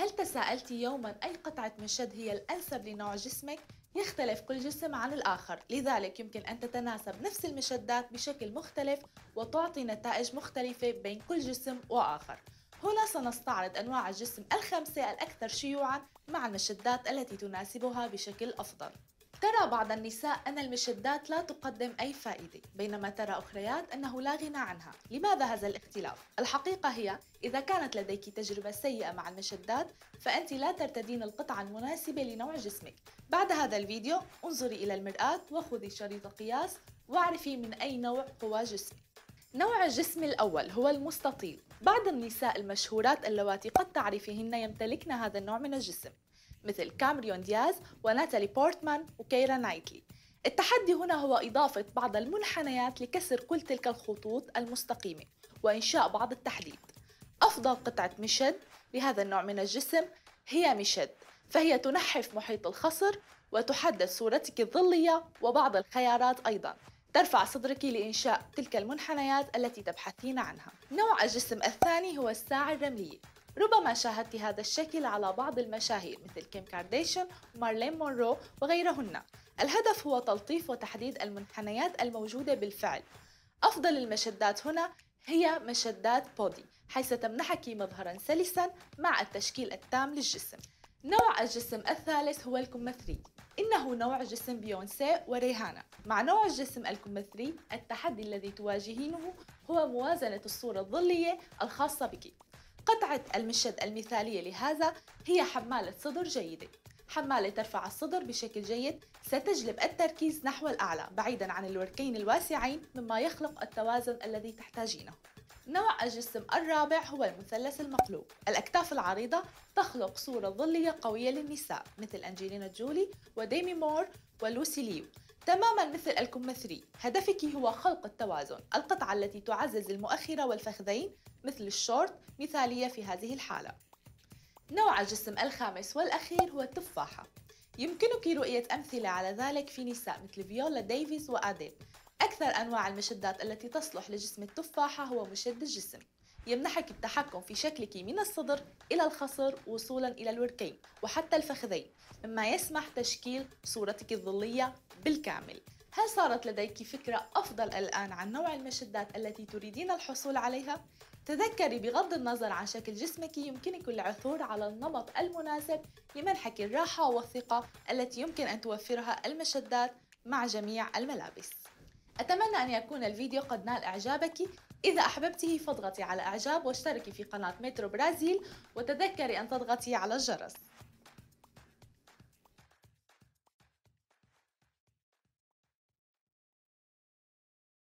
هل تساءلت يوما أي قطعة مشد هي الأنسب لنوع جسمك؟ يختلف كل جسم عن الآخر لذلك يمكن أن تتناسب نفس المشدات بشكل مختلف وتعطي نتائج مختلفة بين كل جسم وآخر هنا سنستعرض أنواع الجسم الخمسة الأكثر شيوعا مع المشدات التي تناسبها بشكل أفضل ترى بعض النساء أن المشدات لا تقدم أي فائدة بينما ترى أخريات أنه لا غنى عنها لماذا هذا الاختلاف؟ الحقيقة هي إذا كانت لديك تجربة سيئة مع المشدات فأنت لا ترتدين القطعة المناسبة لنوع جسمك بعد هذا الفيديو انظري إلى المرآة وخذي شريط قياس واعرفي من أي نوع هو جسمك نوع الجسم الأول هو المستطيل بعض النساء المشهورات اللواتي قد تعرفيهن يمتلكن هذا النوع من الجسم مثل كامريون دياز وناتالي بورتمان وكيرا نايتلي التحدي هنا هو إضافة بعض المنحنيات لكسر كل تلك الخطوط المستقيمة وإنشاء بعض التحديد أفضل قطعة مشد لهذا النوع من الجسم هي مشد فهي تنحف محيط الخصر وتحدد صورتك الظلية وبعض الخيارات أيضا ترفع صدرك لإنشاء تلك المنحنيات التي تبحثين عنها نوع الجسم الثاني هو الساعة الرملية ربما شاهدت هذا الشكل على بعض المشاهير مثل كيم كارديشن ومارلين مونرو وغيرهن الهدف هو تلطيف وتحديد المنحنيات الموجودة بالفعل أفضل المشدات هنا هي مشدات بودي حيث تمنحك مظهرا سلسا مع التشكيل التام للجسم نوع الجسم الثالث هو الكمثري إنه نوع جسم بيونسي وريهانا مع نوع الجسم الكمثري التحدي الذي تواجهينه هو موازنة الصورة الظلية الخاصة بك قطعة المشد المثالية لهذا هي حمالة صدر جيدة حمالة ترفع الصدر بشكل جيد ستجلب التركيز نحو الأعلى بعيدا عن الوركين الواسعين مما يخلق التوازن الذي تحتاجينه نوع الجسم الرابع هو المثلث المقلوب الأكتاف العريضة تخلق صورة ظلية قوية للنساء مثل أنجلينا جولي وديمي مور ولوسي ليو تماما مثل الكم 3 هدفك هو خلق التوازن القطعة التي تعزز المؤخرة والفخذين مثل الشورت مثالية في هذه الحالة نوع الجسم الخامس والأخير هو التفاحة يمكنك رؤية أمثلة على ذلك في نساء مثل فيولا ديفيز وأديل أكثر أنواع المشدات التي تصلح لجسم التفاحة هو مشد الجسم يمنحك التحكم في شكلك من الصدر إلى الخصر وصولا إلى الوركين وحتى الفخذين مما يسمح تشكيل صورتك الظلية بالكامل هل صارت لديك فكرة أفضل الآن عن نوع المشدات التي تريدين الحصول عليها؟ تذكري بغض النظر عن شكل جسمك يمكنك العثور على النمط المناسب لمنحك الراحة والثقة التي يمكن أن توفرها المشدات مع جميع الملابس أتمنى أن يكون الفيديو قد نال إعجابك إذا أحببته فاضغطي على إعجاب واشتركي في قناة مترو برازيل وتذكري أن تضغطي على الجرس